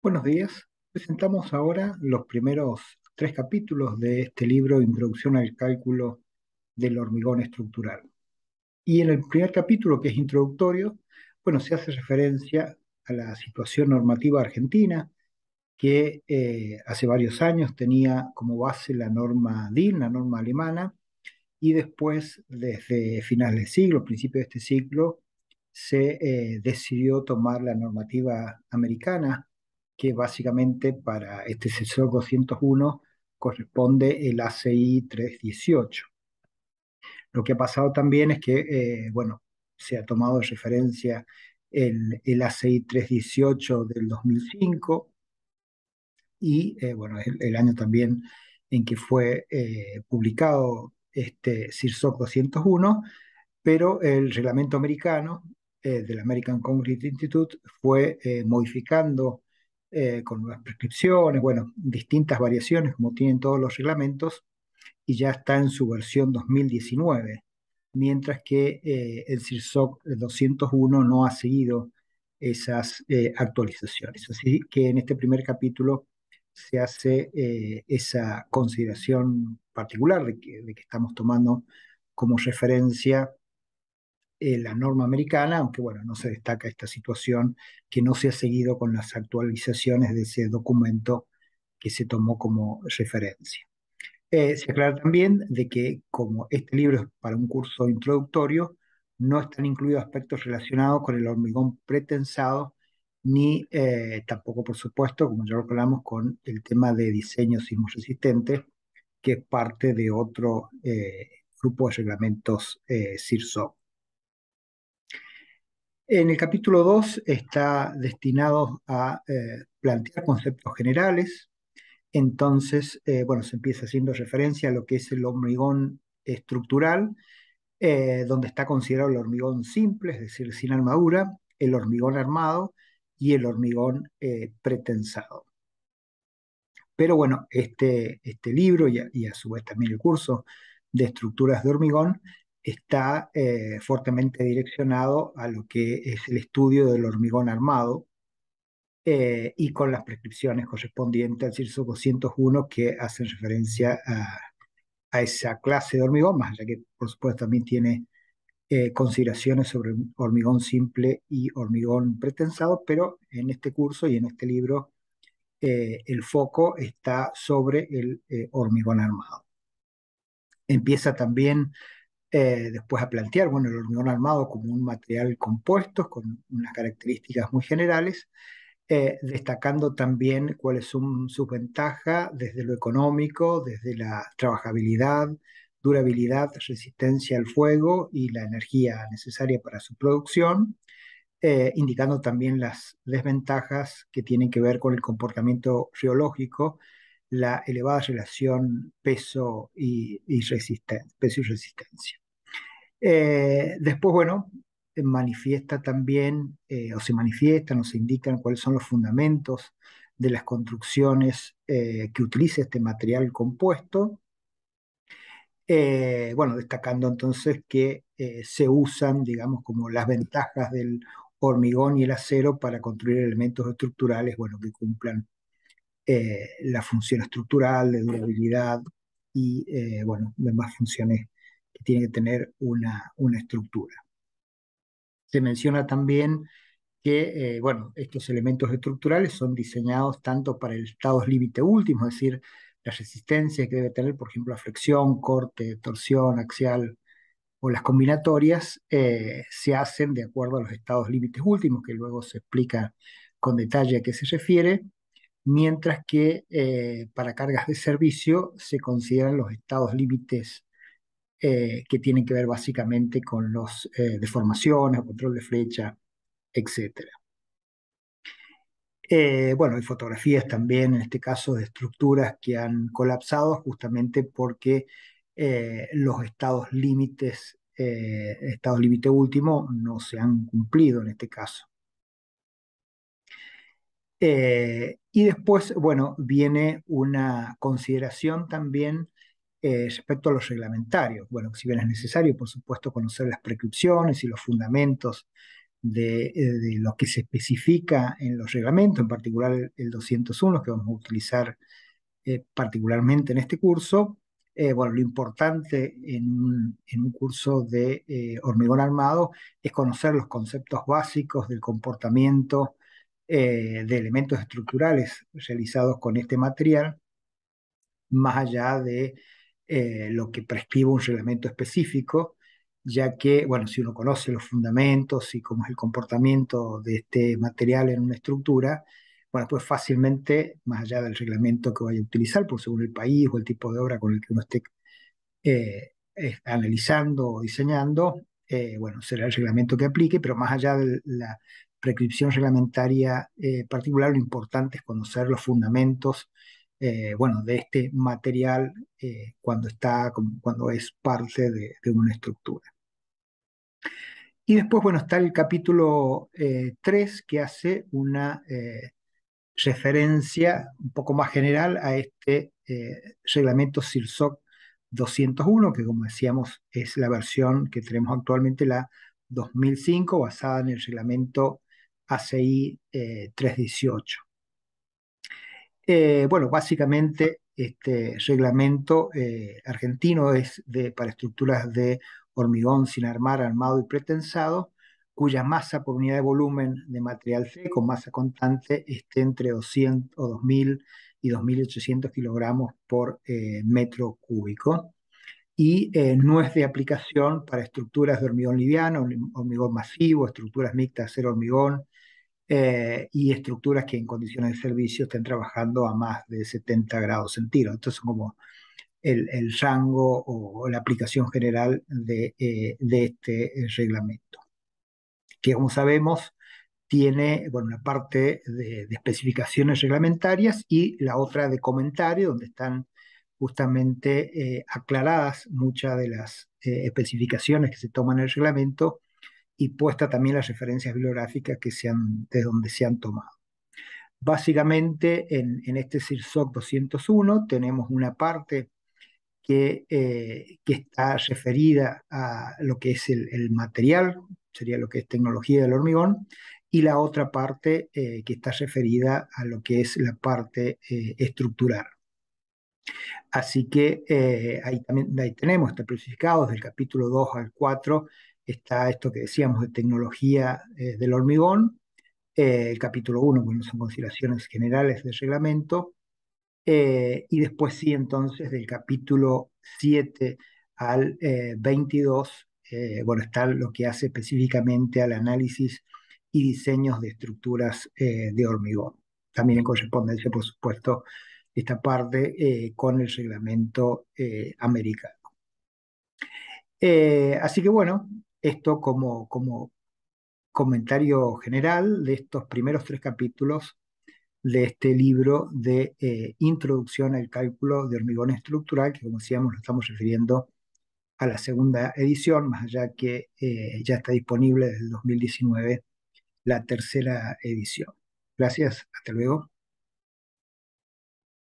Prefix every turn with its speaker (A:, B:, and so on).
A: Buenos días. Presentamos ahora los primeros tres capítulos de este libro, Introducción al Cálculo del Hormigón Estructural. Y en el primer capítulo, que es introductorio, bueno, se hace referencia a la situación normativa argentina, que eh, hace varios años tenía como base la norma DIN, la norma alemana, y después, desde finales del siglo, principio de este siglo, se eh, decidió tomar la normativa americana que básicamente para este sensor 201 corresponde el ACI 318. Lo que ha pasado también es que, eh, bueno, se ha tomado de referencia el, ACI 318 del 2005 y, eh, bueno, el, año también en que fue eh, publicado este CIRSOC 201, pero el reglamento americano del American Concrete Institute fue modificando eh, con nuevas prescripciones, bueno, distintas variaciones como tienen todos los reglamentos, y ya está en su versión 2019, mientras que eh, el CIRSOC 201 no ha seguido esas eh, actualizaciones. Así que en este primer capítulo se hace esa consideración particular de que, de que estamos tomando como referencia eh, la norma americana, aunque bueno, no se destaca esta situación que no se ha seguido con las actualizaciones de ese documento que se tomó como referencia. Eh, se aclara también de que como este libro es para un curso introductorio, no están incluidos aspectos relacionados con el hormigón pretensado, ni eh, tampoco, por supuesto, como ya lo hablamos, con el tema de diseño resistente que es parte de otro grupo de reglamentos CIRSO. En el capítulo 2 está destinado a eh, plantear conceptos generales. Entonces, eh, bueno, se empieza haciendo referencia a lo que es el hormigón estructural, eh, donde está considerado el hormigón simple, es decir, sin armadura, el hormigón armado y el hormigón pretensado. Pero bueno, este, este libro y a, su vez también el curso de estructuras de hormigón está eh, fuertemente direccionado a lo que es el estudio del hormigón armado eh, y con las prescripciones correspondientes al CIRSO 201 que hacen referencia a, esa clase de hormigón, más allá que por supuesto también tiene eh, consideraciones sobre hormigón simple y hormigón pretensado, pero en este curso y en este libro el foco está sobre el hormigón armado. Empieza también eh, después a plantear, bueno, el hormigón armado como un material compuesto con unas características muy generales, eh, destacando también cuáles son sus ventajas desde lo económico, desde la trabajabilidad, durabilidad, resistencia al fuego y la energía necesaria para su producción, eh, indicando también las desventajas que tienen que ver con el comportamiento geológico la elevada relación peso y, resistencia, peso y resistencia. Eh, después, bueno, manifiesta también, eh, o se manifiestan, o se indican cuáles son los fundamentos de las construcciones eh, que utiliza este material compuesto. bueno, destacando entonces que se usan, digamos, como las ventajas del hormigón y el acero para construir elementos estructurales, bueno, que cumplan eh, la función estructural, de durabilidad y, eh, bueno, demás funciones que tiene que tener una, estructura. Se menciona también que, eh, bueno, estos elementos estructurales son diseñados tanto para el estado límite último, es decir, las resistencias que debe tener, por ejemplo, la flexión, corte, torsión, axial o las combinatorias, eh, se hacen de acuerdo a los estados límites últimos, que luego se explica con detalle a qué se refiere, mientras que eh, para cargas de servicio se consideran los estados límites eh, que tienen que ver básicamente con las eh, deformaciones, control de flecha, etc. bueno, hay fotografías también, en este caso, de estructuras que han colapsado justamente porque los estados límites, estados límite último, no se han cumplido en este caso. Y después, bueno, viene una consideración también eh, respecto a los reglamentarios. Bueno, si bien es necesario, por supuesto, conocer las prescripciones y los fundamentos de, eh, lo que se especifica en los reglamentos, en particular el, 201, que vamos a utilizar eh, particularmente en este curso. bueno, lo importante en en un curso de hormigón armado es conocer los conceptos básicos del comportamiento eh, de elementos estructurales realizados con este material, más allá de eh, lo que prescribe un reglamento específico, ya que, bueno, si uno conoce los fundamentos y cómo es el comportamiento de este material en una estructura, bueno, pues fácilmente, más allá del reglamento que vaya a utilizar, por según el país o el tipo de obra con el que uno esté eh, analizando o diseñando, bueno, será el reglamento que aplique, pero más allá de la, prescripción reglamentaria eh, particular, lo importante es conocer los fundamentos, eh, bueno, de este material eh, cuando está, cuando es parte de, una estructura. Y después, bueno, está el capítulo 3 que hace una referencia un poco más general a este reglamento CIRSOC 201, que como decíamos es la versión que tenemos actualmente, la 2005, basada en el reglamento ACI eh, 318. Eh, bueno, básicamente este reglamento eh, argentino es para estructuras de hormigón sin armar, armado y pretensado, cuya masa por unidad de volumen de material seco, masa constante, esté entre 200 o 2.000 y 2.800 kilogramos por metro cúbico y eh, no es de aplicación para estructuras de hormigón liviano, hormigón masivo, estructuras mixtas de acero hormigón eh, y estructuras que en condiciones de servicio estén trabajando a más de 70 grados centígrados. Entonces, como el, rango o, la aplicación general de, eh, este reglamento, que como sabemos tiene bueno, una parte de, de especificaciones reglamentarias y la otra de comentario, donde están justamente eh, aclaradas muchas de las eh, especificaciones que se toman en el reglamento y puesta también las referencias bibliográficas que de donde se han tomado. Básicamente, en, este CIRSOC 201 tenemos una parte que, eh, que, está referida a lo que es el, material, sería lo que es tecnología del hormigón, y la otra parte que está referida a lo que es la parte estructural. Así que eh, ahí, también, ahí tenemos, está precificado, del capítulo 2 al 4, está esto que decíamos de tecnología eh, del hormigón, eh, el capítulo 1, bueno, son consideraciones generales del reglamento, y después sí, entonces, del capítulo 7 al 22, bueno, está lo que hace específicamente al análisis y diseños de estructuras de hormigón. También en correspondencia, por supuesto, esta parte eh, con el reglamento eh, americano. Eh, así que bueno, esto como, como comentario general de estos primeros tres capítulos de este libro de introducción al cálculo de hormigón estructural, que como decíamos lo estamos refiriendo a la segunda edición, más allá que ya está disponible desde el 2019 la tercera edición. Gracias, hasta luego.